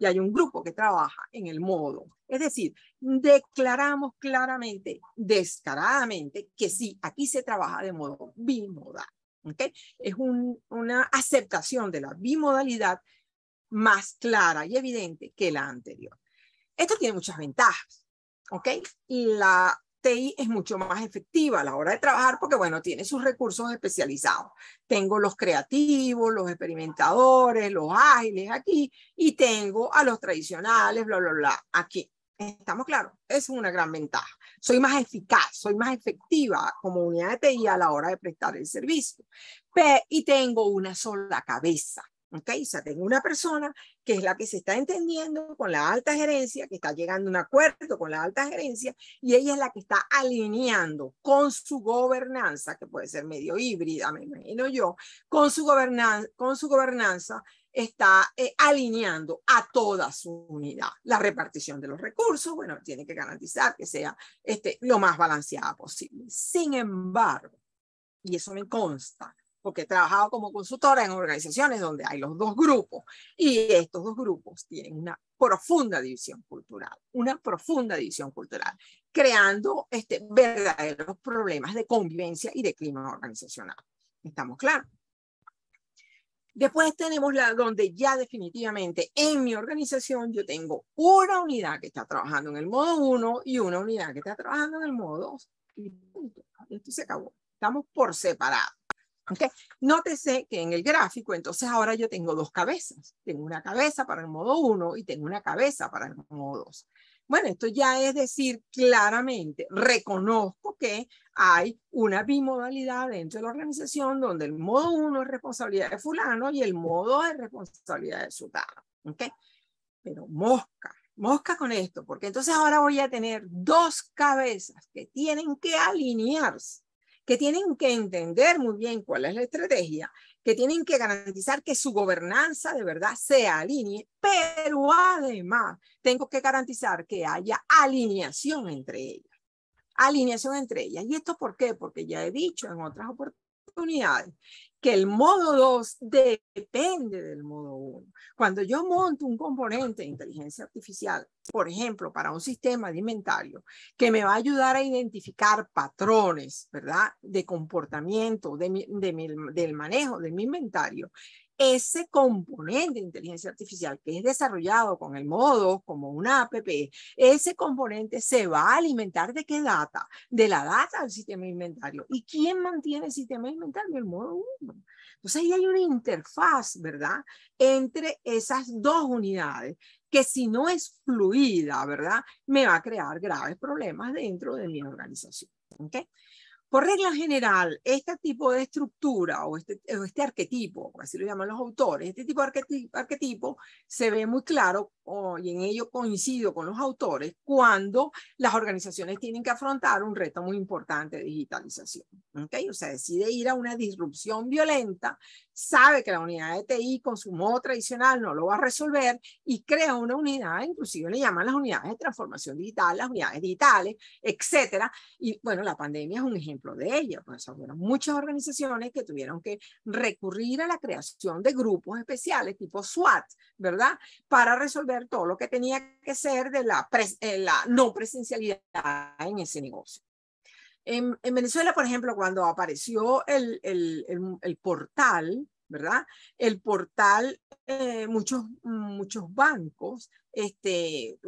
y hay un grupo que trabaja en el modo. Es decir, declaramos claramente, descaradamente, que sí, aquí se trabaja de modo bimodal. ¿okay? Es una aceptación de la bimodalidad más clara y evidente que la anterior. Esto tiene muchas ventajas, ¿ok? La TI es mucho más efectiva a la hora de trabajar porque, bueno, tiene sus recursos especializados. Tengo los creativos, los experimentadores, los ágiles aquí y tengo a los tradicionales, bla, bla, bla, aquí. Estamos claros, es una gran ventaja. Soy más eficaz, soy más efectiva como unidad de TI a la hora de prestar el servicio. y tengo una sola cabeza ¿Ok? o sea, tengo una persona que es la que se está entendiendo con la alta gerencia, que está llegando a un acuerdo con la alta gerencia, y ella es la que está alineando con su gobernanza, que puede ser medio híbrida, me imagino yo, con su gobernanza, con su gobernanza está eh, alineando a toda su unidad. La repartición de los recursos, bueno, tiene que garantizar que sea este, lo más balanceada posible. Sin embargo, y eso me consta, porque he trabajado como consultora en organizaciones donde hay los dos grupos y estos dos grupos tienen una profunda división cultural, una profunda división cultural, creando este, verdaderos problemas de convivencia y de clima organizacional. ¿Estamos claros? Después tenemos la donde ya definitivamente en mi organización yo tengo una unidad que está trabajando en el modo 1 y una unidad que está trabajando en el modo 2. Y Esto se acabó. Estamos por separado. ¿Okay? Nótese que en el gráfico, entonces ahora yo tengo dos cabezas. Tengo una cabeza para el modo 1 y tengo una cabeza para el modo 2. Bueno, esto ya es decir claramente, reconozco que hay una bimodalidad dentro de la organización donde el modo 1 es responsabilidad de fulano y el modo 2 es responsabilidad de sutano. ¿okay? Pero mosca, mosca con esto, porque entonces ahora voy a tener dos cabezas que tienen que alinearse que tienen que entender muy bien cuál es la estrategia, que tienen que garantizar que su gobernanza de verdad se alinee, pero además tengo que garantizar que haya alineación entre ellas. Alineación entre ellas. ¿Y esto por qué? Porque ya he dicho en otras oportunidades que el modo 2 depende del modo 1. Cuando yo monto un componente de inteligencia artificial, por ejemplo, para un sistema de inventario, que me va a ayudar a identificar patrones, ¿verdad? De comportamiento, del manejo de mi inventario, ese componente de inteligencia artificial que es desarrollado con el modo como una app, ese componente se va a alimentar de qué data? De la data del sistema inventario. ¿Y quién mantiene el sistema inventario? El modo 1 Entonces ahí hay una interfaz, ¿verdad? Entre esas dos unidades que si no es fluida, ¿verdad? Me va a crear graves problemas dentro de mi organización. ¿okay? Por regla general, este tipo de estructura o este, este arquetipo, así lo llaman los autores, este tipo de arquetipo se ve muy claro y en ello coincido con los autores, cuando las organizaciones tienen que afrontar un reto muy importante de digitalización. ¿okay? O sea, decide ir a una disrupción violenta, sabe que la unidad de TI con su modo tradicional no lo va a resolver y crea una unidad, inclusive le llaman las unidades de transformación digital, las unidades digitales, etcétera. Y bueno, la pandemia es un ejemplo de ello pues fueron muchas organizaciones que tuvieron que recurrir a la creación de grupos especiales tipo SWAT, ¿verdad? Para resolver todo lo que tenía que ser de la, eh, la no presencialidad en ese negocio. En, Venezuela, por ejemplo, cuando apareció el, el, el, el portal ¿verdad? El portal, eh, muchos, muchos bancos, este,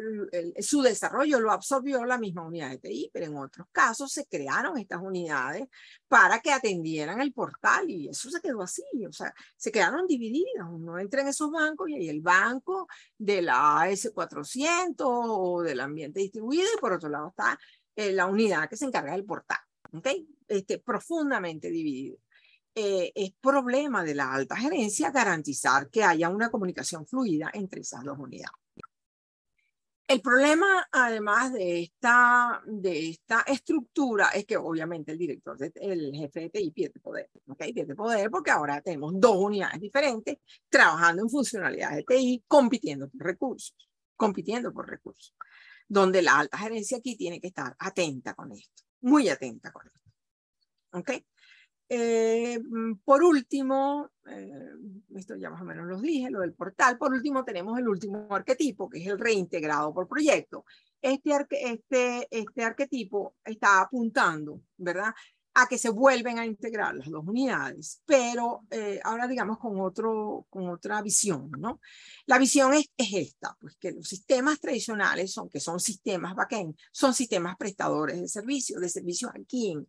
su desarrollo lo absorbió la misma unidad de TI, pero en otros casos se crearon estas unidades para que atendieran el portal y eso se quedó así, o sea, se quedaron divididas. Uno entra en esos bancos y hay el banco de la AS400 o del ambiente distribuido y por otro lado está eh, la unidad que se encarga del portal, ¿ok? Este, profundamente dividido. Eh, es problema de la alta gerencia garantizar que haya una comunicación fluida entre esas dos unidades. El problema, además de esta, de esta estructura, es que obviamente el director, el jefe de TI pierde poder, ¿ok? Pierde poder porque ahora tenemos dos unidades diferentes trabajando en funcionalidades de TI, compitiendo por recursos, compitiendo por recursos, donde la alta gerencia aquí tiene que estar atenta con esto, muy atenta con esto, ¿ok? Eh, mm, por último, eh, esto ya más o menos los dije, lo del portal, por último tenemos el último arquetipo, que es el reintegrado por proyecto. Este, este, este arquetipo está apuntando, ¿verdad? A que se vuelven a integrar las dos unidades, pero eh, ahora digamos con, otro, con otra visión, ¿no? La visión es, esta, pues que los sistemas tradicionales, son, que son sistemas backend, son sistemas prestadores de servicios, de servicios a quién,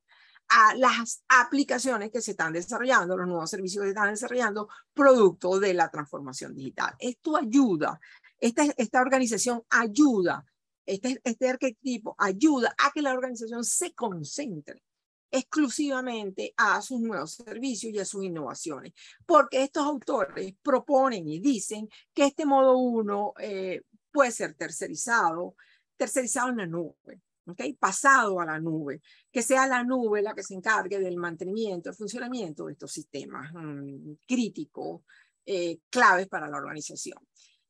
a las aplicaciones que se están desarrollando, los nuevos servicios que se están desarrollando, producto de la transformación digital. Esto ayuda, esta, esta organización ayuda, este, este arquetipo ayuda a que la organización se concentre exclusivamente a sus nuevos servicios y a sus innovaciones, porque estos autores proponen y dicen que este modo uno eh, puede ser tercerizado, tercerizado en la nube. ¿okay? pasado a la nube, que sea la nube la que se encargue del mantenimiento, el funcionamiento de estos sistemas mm, críticos, eh, claves para la organización.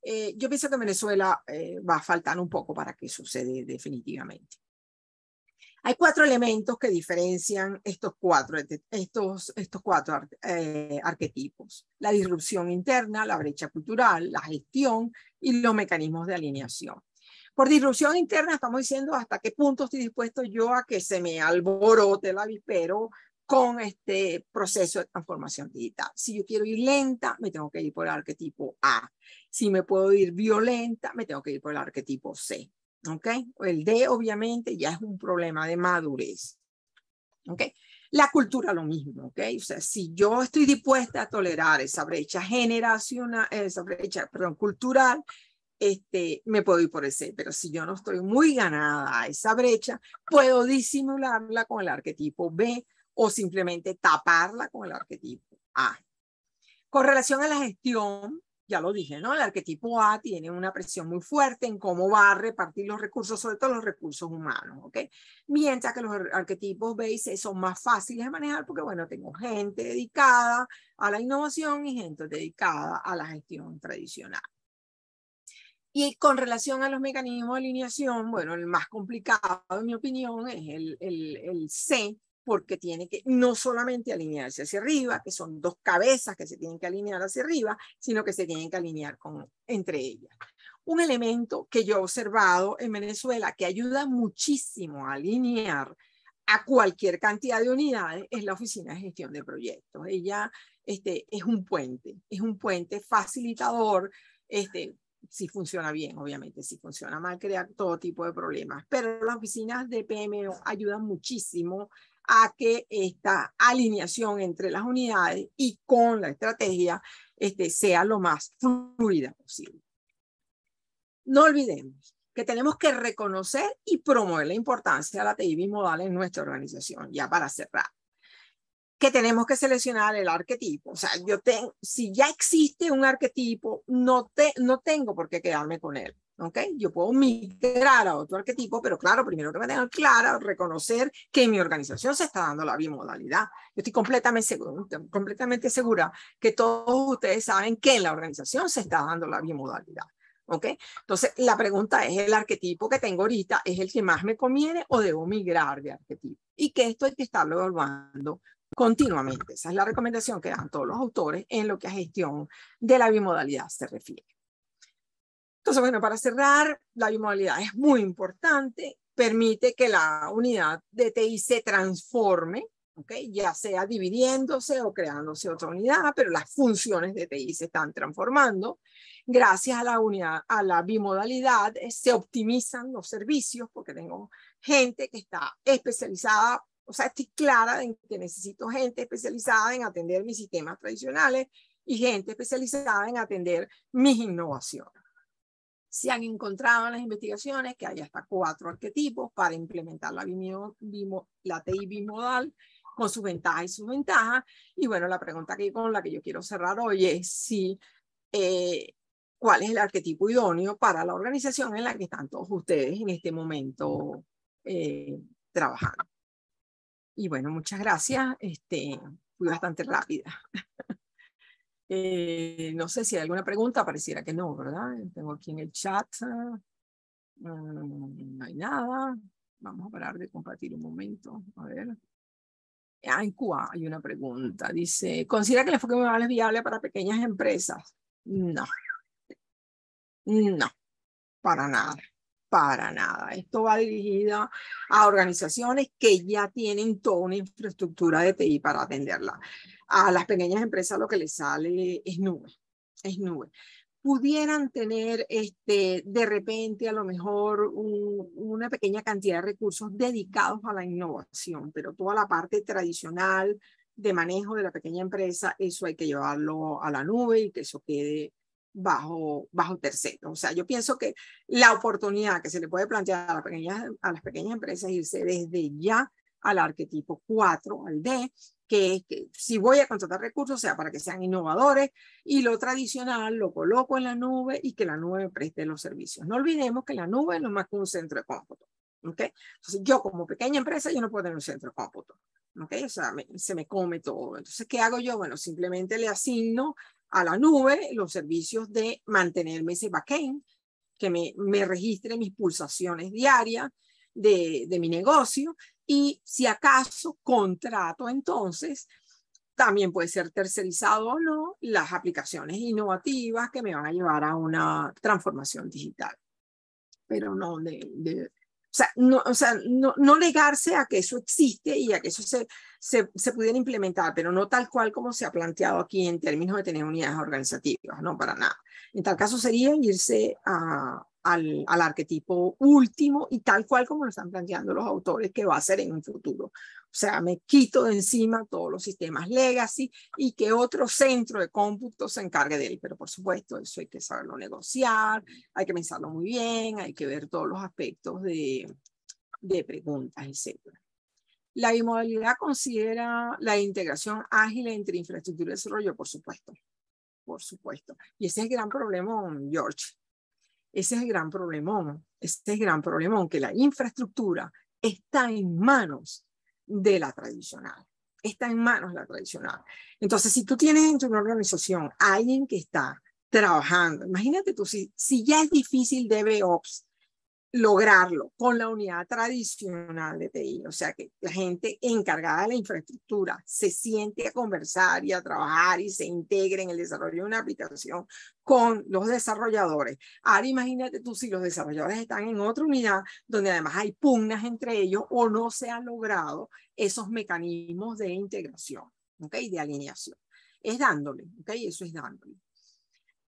Eh, yo pienso que Venezuela eh, va a faltar un poco para que suceda definitivamente. Hay cuatro elementos que diferencian estos cuatro, este, estos, estos cuatro arquetipos. La disrupción interna, la brecha cultural, la gestión y los mecanismos de alineación. Por disrupción interna estamos diciendo hasta qué punto estoy dispuesto yo a que se me alborote el avispero con este proceso de transformación digital. Si yo quiero ir lenta, me tengo que ir por el arquetipo A. Si me puedo ir violenta, me tengo que ir por el arquetipo C. ¿Ok? El D obviamente ya es un problema de madurez. ¿Okay? La cultura lo mismo, ¿Okay? O sea, si yo estoy dispuesta a tolerar esa brecha generacional, esa brecha, perdón, cultural, este, me puedo ir por ese, pero si yo no estoy muy ganada a esa brecha, puedo disimularla con el arquetipo B o simplemente taparla con el arquetipo A. Con relación a la gestión, ya lo dije, ¿no? El arquetipo A tiene una presión muy fuerte en cómo va a repartir los recursos, sobre todo los recursos humanos, ¿ok? Mientras que los arquetipos B y C son más fáciles de manejar porque, bueno, tengo gente dedicada a la innovación y gente dedicada a la gestión tradicional. Y con relación a los mecanismos de alineación, bueno, el más complicado, en mi opinión, es el, el, el C, porque tiene que no solamente alinearse hacia arriba, que son dos cabezas que se tienen que alinear hacia arriba, sino que se tienen que alinear con, entre ellas. Un elemento que yo he observado en Venezuela que ayuda muchísimo a alinear a cualquier cantidad de unidades es la oficina de gestión de proyectos. Ella este, es un puente, es un puente facilitador este, si funciona bien, obviamente, si funciona mal, crea todo tipo de problemas. Pero las oficinas de PMO ayudan muchísimo a que esta alineación entre las unidades y con la estrategia este, sea lo más fluida posible. No olvidemos que tenemos que reconocer y promover la importancia de la TIB modal en nuestra organización, ya para cerrar que tenemos que seleccionar el arquetipo. O sea, yo tengo, si ya existe un arquetipo, no, te, no tengo por qué quedarme con él. ¿ok? Yo puedo migrar a otro arquetipo, pero claro, primero que me tengo clara, reconocer que en mi organización se está dando la bimodalidad. Yo estoy completamente, completamente segura que todos ustedes saben que en la organización se está dando la bimodalidad. ¿Ok? Entonces, la pregunta es, ¿el arquetipo que tengo ahorita es el que más me conviene o debo migrar de arquetipo? Y que esto hay que estarlo evaluando continuamente. Esa es la recomendación que dan todos los autores en lo que a gestión de la bimodalidad se refiere. Entonces, bueno, para cerrar, la bimodalidad es muy importante, permite que la unidad de TI se transforme, ¿okay? ya sea dividiéndose o creándose otra unidad, pero las funciones de TI se están transformando. Gracias a la, unidad, a la bimodalidad eh, se optimizan los servicios porque tengo gente que está especializada o sea, estoy clara en que necesito gente especializada en atender mis sistemas tradicionales y gente especializada en atender mis innovaciones. Se han encontrado en las investigaciones que hay hasta cuatro arquetipos para implementar la, la TI bimodal con sus ventajas y sus ventajas. Y bueno, la pregunta que, con la que yo quiero cerrar hoy es si, eh, cuál es el arquetipo idóneo para la organización en la que están todos ustedes en este momento eh, trabajando. Y bueno, muchas gracias. Este, fui bastante rápida. Eh, no sé si hay alguna pregunta, pareciera que no, ¿verdad? Tengo aquí en el chat. Mm, no hay nada. Vamos a parar de compartir un momento. A ver. Ah, en Cuba hay una pregunta. Dice, ¿considera que el enfoque es viable para pequeñas empresas? No. No, para nada para nada. Esto va dirigida a organizaciones que ya tienen toda una infraestructura de TI para atenderla. A las pequeñas empresas lo que les sale es nube, es nube pudieran tener este, de repente a lo mejor una pequeña cantidad de recursos dedicados a la innovación, pero toda la parte tradicional de manejo de la pequeña empresa, eso hay que llevarlo a la nube y que eso quede bajo, bajo O sea, yo pienso que la oportunidad que se le puede plantear a las pequeñas, a las pequeñas empresas es irse desde ya al arquetipo 4, al D, que es que si voy a contratar recursos o sea para que sean innovadores y lo tradicional lo coloco en la nube y que la nube preste los servicios. No olvidemos que la nube no es más que un centro de cómputo. ¿okay? Entonces yo como pequeña empresa yo no puedo tener un centro de cómputo. ¿okay? O sea, se me come todo. Entonces, ¿qué hago yo? Bueno, simplemente le asigno a la nube los servicios de mantenerme ese backend, que me, me registre mis pulsaciones diarias de, de mi negocio y si acaso contrato entonces también puede ser tercerizado o no las aplicaciones innovativas que me van a llevar a una transformación digital. Pero no, de, no, o sea no, no, negarse a que eso existe y a que eso se, se, se, pudiera implementar, pero no tal cual como se ha planteado aquí en términos de tener unidades organizativas, no para nada. En tal caso sería irse a, al, al, arquetipo último y tal cual como lo están planteando los autores que va a ser en un futuro. O sea, me quito de encima todos los sistemas legacy y que otro centro de cómputo se encargue de él. Pero por supuesto, eso hay que saberlo negociar, hay que pensarlo muy bien, hay que ver todos los aspectos de, de preguntas, etcétera. La bimodalidad considera la integración ágil entre infraestructura y desarrollo, por supuesto. Por supuesto. Y ese es el gran problema, George. Ese es el gran problemón, ese es el gran problemón, que la infraestructura está en manos de la tradicional, está en manos de la tradicional. Entonces, si tú tienes en tu organización alguien que está trabajando, imagínate tú, si, si ya es difícil DevOps, lograrlo con la unidad tradicional de TI, o sea que la gente encargada de la infraestructura se siente a conversar y a trabajar y se integre en el desarrollo de una aplicación con los desarrolladores. Ahora imagínate tú si los desarrolladores están en otra unidad donde además hay pugnas entre ellos o no se han logrado esos mecanismos de integración, y De alineación. Es dándole, ¿ok? Eso es dándole.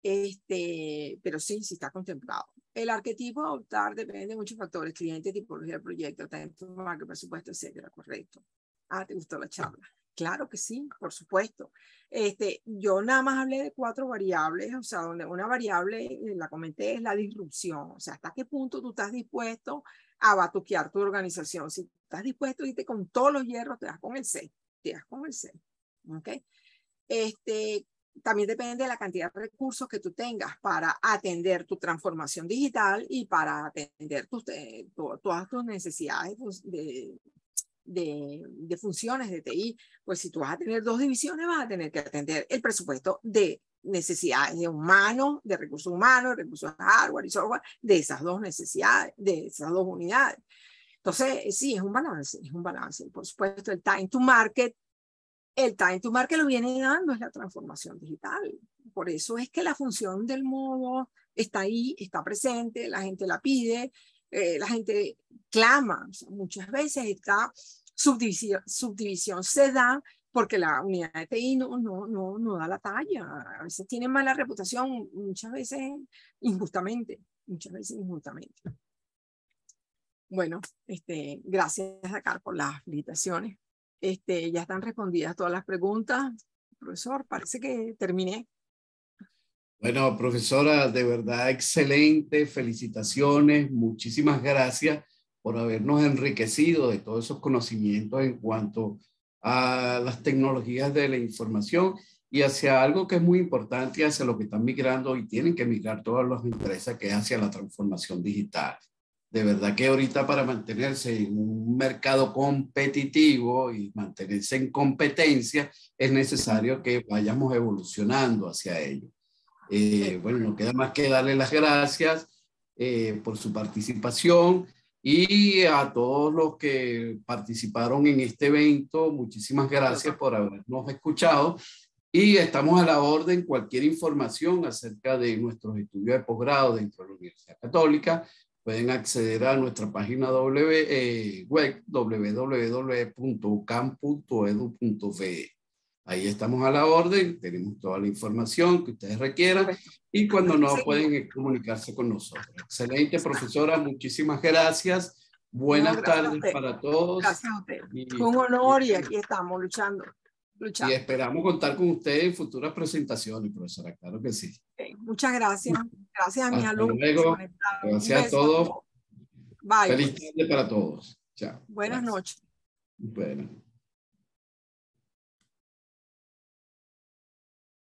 Este, pero sí, sí está contemplado. El arquetipo a adoptar depende de muchos factores, cliente, tipología del proyecto, tanto presupuesto, etcétera, correcto. Ah, ¿te gustó la charla? Claro que sí, por supuesto. Este, yo nada más hablé de cuatro variables, o sea, donde una variable, eh, la comenté, es la disrupción, o sea, hasta qué punto tú estás dispuesto a batuquear tu organización. Si estás dispuesto a irte con todos los hierros, te das con el C. te das con el C. ¿ok? Este, también depende de la cantidad de recursos que tú tengas para atender tu transformación digital y para atender tus, eh, todas tus necesidades pues, de, de, de, funciones de TI. Pues si tú vas a tener dos divisiones, vas a tener que atender el presupuesto de necesidades de humanos, de recursos humanos, recursos hardware y software, de esas dos necesidades, de esas dos unidades. Entonces, sí, es un balance, es un balance. Por supuesto, el time to market el time to market lo viene dando es la transformación digital. Por eso es que la función del modo está ahí, está presente, la gente la pide, eh, la gente clama. muchas veces esta subdivisión, se da porque la unidad de TI no, no, no, da la talla. A veces tiene mala reputación, muchas veces injustamente, muchas veces injustamente. Bueno, este, gracias a por las invitaciones. Este, ya están respondidas todas las preguntas. Profesor, parece que terminé. Bueno, profesora, de verdad excelente. Felicitaciones. Muchísimas gracias por habernos enriquecido de todos esos conocimientos en cuanto a las tecnologías de la información y hacia algo que es muy importante, hacia lo que están migrando y tienen que migrar todas las empresas, que es hacia la transformación digital de verdad que ahorita para mantenerse en un mercado competitivo y mantenerse en competencia, es necesario que vayamos evolucionando hacia ello. Eh, bueno, no queda más que darle las gracias eh, por su participación y a todos los que participaron en este evento, muchísimas gracias por habernos escuchado y estamos a la orden cualquier información acerca de nuestros estudios de posgrado dentro de la Universidad Católica pueden acceder a nuestra página w, eh, web www.ucam.edu.fe. Ahí estamos a la orden, tenemos toda la información que ustedes requieran y cuando no pueden eh, comunicarse con nosotros. Excelente, profesora, muchísimas gracias. Buenas tardes para todos. Gracias honor y aquí estamos luchando. Y esperamos contar con ustedes en futuras presentaciones, profesora, claro que sí. Muchas gracias. Gracias a mis alumnos. Gracias a todos. Bye. Feliz tarde para todos. Chao. Buenas noches. Bueno.